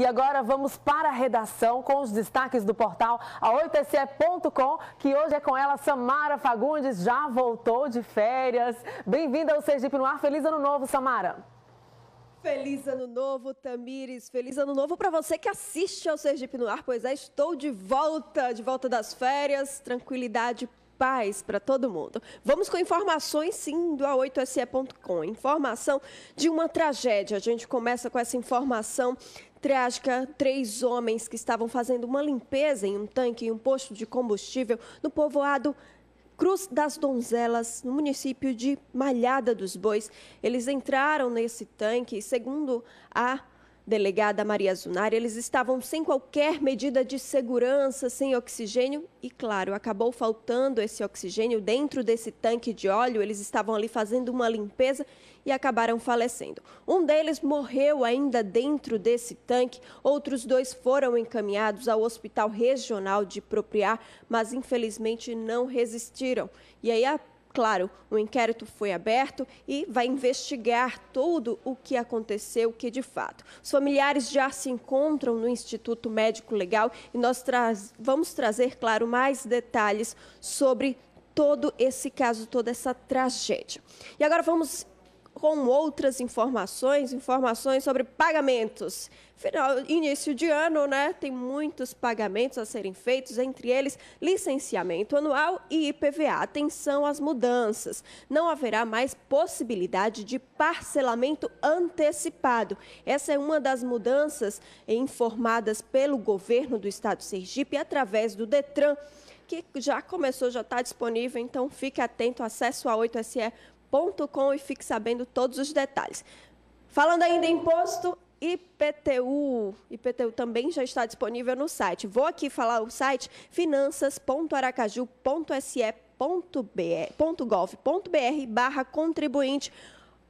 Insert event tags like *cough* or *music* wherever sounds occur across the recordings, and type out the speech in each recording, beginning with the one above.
E agora vamos para a redação com os destaques do portal a 8 secom que hoje é com ela Samara Fagundes, já voltou de férias. Bem-vinda ao Sergipe no Ar, feliz ano novo, Samara. Feliz ano novo, Tamires. Feliz ano novo para você que assiste ao Sergipe no Ar, pois é, estou de volta, de volta das férias, tranquilidade paz para todo mundo. Vamos com informações, sim, do A8SE.com. Informação de uma tragédia. A gente começa com essa informação trágica, três homens que estavam fazendo uma limpeza em um tanque, em um posto de combustível, no povoado Cruz das Donzelas, no município de Malhada dos Bois. Eles entraram nesse tanque, segundo a delegada Maria Zunari, eles estavam sem qualquer medida de segurança, sem oxigênio e, claro, acabou faltando esse oxigênio dentro desse tanque de óleo. Eles estavam ali fazendo uma limpeza e acabaram falecendo. Um deles morreu ainda dentro desse tanque, outros dois foram encaminhados ao Hospital Regional de Propriar, mas infelizmente não resistiram. E aí a Claro, o inquérito foi aberto e vai investigar tudo o que aconteceu, que de fato. Os familiares já se encontram no Instituto Médico Legal e nós tra vamos trazer, claro, mais detalhes sobre todo esse caso, toda essa tragédia. E agora vamos com outras informações, informações sobre pagamentos. Final, início de ano, né? Tem muitos pagamentos a serem feitos, entre eles licenciamento anual e IPVA. Atenção às mudanças. Não haverá mais possibilidade de parcelamento antecipado. Essa é uma das mudanças informadas pelo governo do estado de Sergipe através do Detran que já começou, já está disponível, então fique atento, Acesso a 8 se e fique sabendo todos os detalhes. Falando ainda em imposto, IPTU. IPTU também já está disponível no site. Vou aqui falar o site finanças.aracaju.se.gov.br barra contribuinte.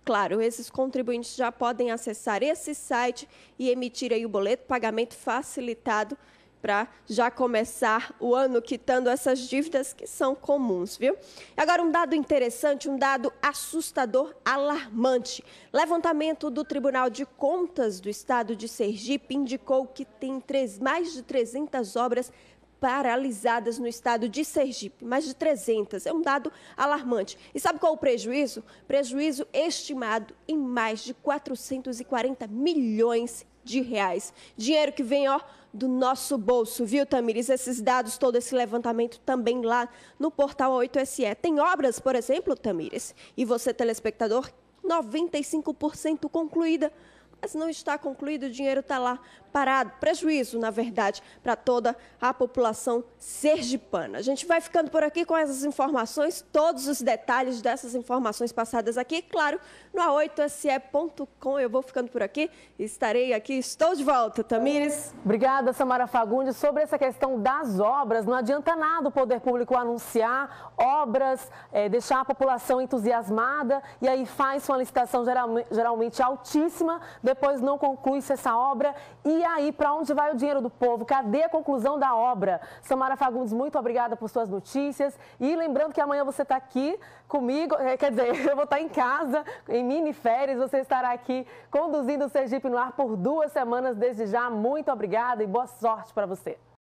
Claro, esses contribuintes já podem acessar esse site e emitir aí o boleto pagamento facilitado para já começar o ano quitando essas dívidas que são comuns, viu? Agora, um dado interessante, um dado assustador, alarmante. Levantamento do Tribunal de Contas do Estado de Sergipe indicou que tem três, mais de 300 obras paralisadas no estado de Sergipe, mais de 300. É um dado alarmante. E sabe qual é o prejuízo? Prejuízo estimado em mais de 440 milhões de reais. Dinheiro que vem, ó, do nosso bolso, viu, Tamires? Esses dados, todo esse levantamento também lá no portal 8SE. Tem obras, por exemplo, Tamires, e você, telespectador, 95% concluída mas não está concluído, o dinheiro está lá parado. Prejuízo, na verdade, para toda a população sergipana. A gente vai ficando por aqui com essas informações, todos os detalhes dessas informações passadas aqui, claro, no a8se.com. Eu vou ficando por aqui, estarei aqui, estou de volta, Tamires. Obrigada, Samara Fagundes. Sobre essa questão das obras, não adianta nada o poder público anunciar obras, é, deixar a população entusiasmada e aí faz uma licitação geral, geralmente altíssima depois não conclui-se essa obra. E aí, para onde vai o dinheiro do povo? Cadê a conclusão da obra? Samara Fagundes, muito obrigada por suas notícias. E lembrando que amanhã você está aqui comigo, é, quer dizer, *laughs* eu vou estar tá em casa, em mini férias, você estará aqui conduzindo o Sergipe no ar por duas semanas. Desde já, muito obrigada e boa sorte para você.